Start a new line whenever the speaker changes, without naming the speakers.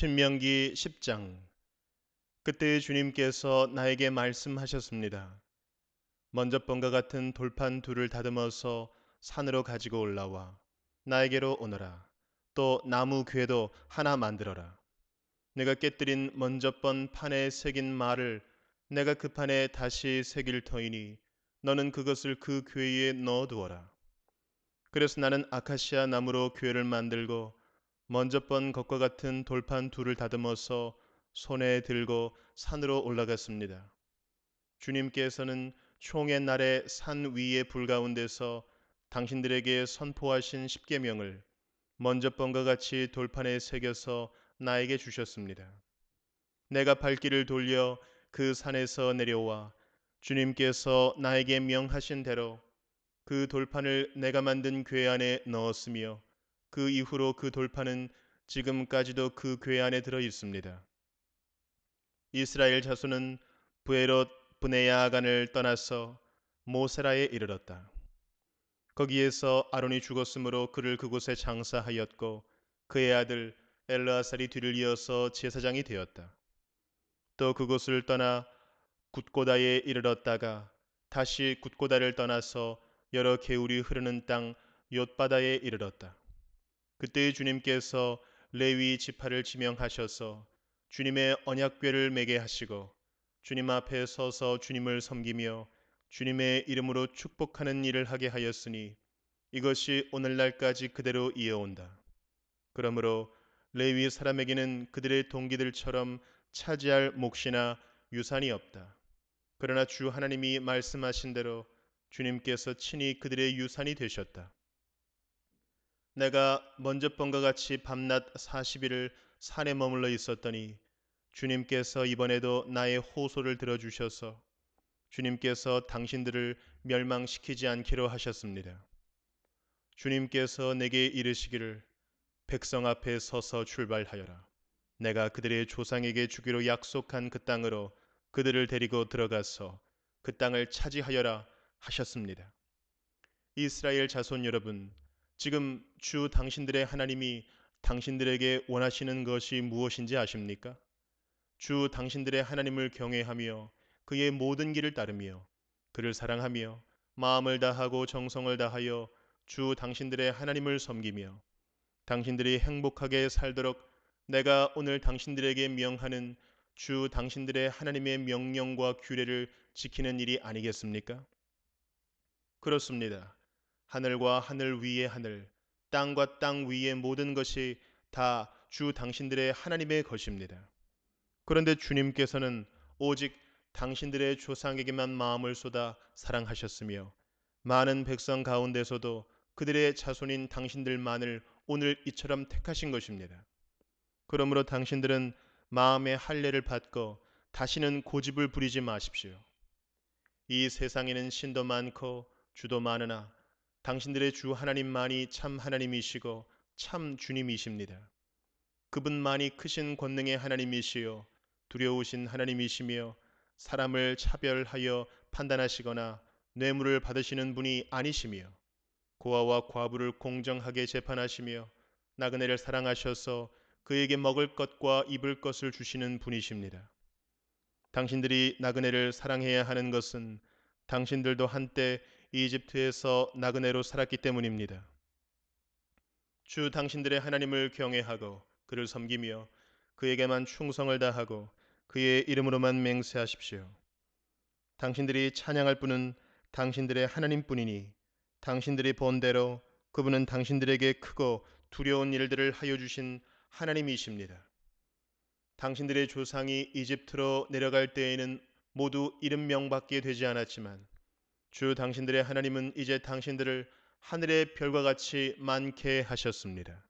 신명기 10장 그때 주님께서 나에게 말씀하셨습니다. 먼저번과 같은 돌판 둘을 다듬어서 산으로 가지고 올라와 나에게로 오너라. 또 나무 궤도 하나 만들어라. 내가 깨뜨린 먼저번 판에 새긴 말을 내가 그 판에 다시 새길 터이니 너는 그것을 그궤에 넣어두어라. 그래서 나는 아카시아 나무로 궤를 만들고 먼저 번 것과 같은 돌판 둘을 다듬어서 손에 들고 산으로 올라갔습니다. 주님께서는 총의 날에 산 위의 불 가운데서 당신들에게 선포하신 십계명을 먼저 번과 같이 돌판에 새겨서 나에게 주셨습니다. 내가 발길을 돌려 그 산에서 내려와 주님께서 나에게 명하신 대로 그 돌판을 내가 만든 괴 안에 넣었으며 그 이후로 그 돌파는 지금까지도 그궤 안에 들어 있습니다. 이스라엘 자손은 부에롯 분네야간을 떠나서 모세라에 이르렀다. 거기에서 아론이 죽었으므로 그를 그곳에 장사하였고 그의 아들 엘르아살이 뒤를 이어서 제사장이 되었다. 또 그곳을 떠나 굿고다에 이르렀다가 다시 굿고다를 떠나서 여러 개울이 흐르는 땅 옅바다에 이르렀다. 그때 의 주님께서 레위 지파를 지명하셔서 주님의 언약궤를 매게 하시고 주님 앞에 서서 주님을 섬기며 주님의 이름으로 축복하는 일을 하게 하였으니 이것이 오늘날까지 그대로 이어온다. 그러므로 레위 사람에게는 그들의 동기들처럼 차지할 몫이나 유산이 없다. 그러나 주 하나님이 말씀하신 대로 주님께서 친히 그들의 유산이 되셨다. 내가 먼저 번과 같이 밤낮 40일을 산에 머물러 있었더니 주님께서 이번에도 나의 호소를 들어주셔서 주님께서 당신들을 멸망시키지 않기로 하셨습니다. 주님께서 내게 이르시기를 백성 앞에 서서 출발하여라. 내가 그들의 조상에게 주기로 약속한 그 땅으로 그들을 데리고 들어가서 그 땅을 차지하여라 하셨습니다. 이스라엘 자손 여러분, 지금 주 당신들의 하나님이 당신들에게 원하시는 것이 무엇인지 아십니까? 주 당신들의 하나님을 경외하며 그의 모든 길을 따르며 그를 사랑하며 마음을 다하고 정성을 다하여 주 당신들의 하나님을 섬기며 당신들이 행복하게 살도록 내가 오늘 당신들에게 명하는 주 당신들의 하나님의 명령과 규례를 지키는 일이 아니겠습니까? 그렇습니다. 하늘과 하늘 위의 하늘, 땅과 땅 위의 모든 것이 다 주 당신들의 하나님의 것입니다. 그런데 주님께서는 오직 당신들의 조상에게만 마음을 쏟아 사랑하셨으며 많은 백성 가운데서도 그들의 자손인 당신들만을 오늘 이처럼 택하신 것입니다. 그러므로 당신들은 마음의 할례를 받고 다시는 고집을 부리지 마십시오. 이 세상에는 신도 많고 주도 많으나 당신들의 주 하나님만이 참 하나님이시고 참 주님이십니다. 그분만이 크신 권능의 하나님이시요 두려우신 하나님이시며 사람을 차별하여 판단하시거나 뇌물을 받으시는 분이 아니시며 고아와 과부를 공정하게 재판하시며 나그네를 사랑하셔서 그에게 먹을 것과 입을 것을 주시는 분이십니다. 당신들이 나그네를 사랑해야 하는 것은 당신들도 한때 이집트에서 나그네로 살았기 때문입니다. 주 당신들의 하나님을 경외하고 그를 섬기며 그에게만 충성을 다하고 그의 이름으로만 맹세하십시오. 당신들이 찬양할 분은 당신들의 하나님뿐이니 당신들이 본대로 그분은 당신들에게 크고 두려운 일들을 하여 주신 하나님이십니다. 당신들의 조상이 이집트로 내려갈 때에는 모두 이름명 밖에 되지 않았지만 주 당신들의 하나님은 이제 당신들을 하늘의 별과 같이 많게 하셨습니다.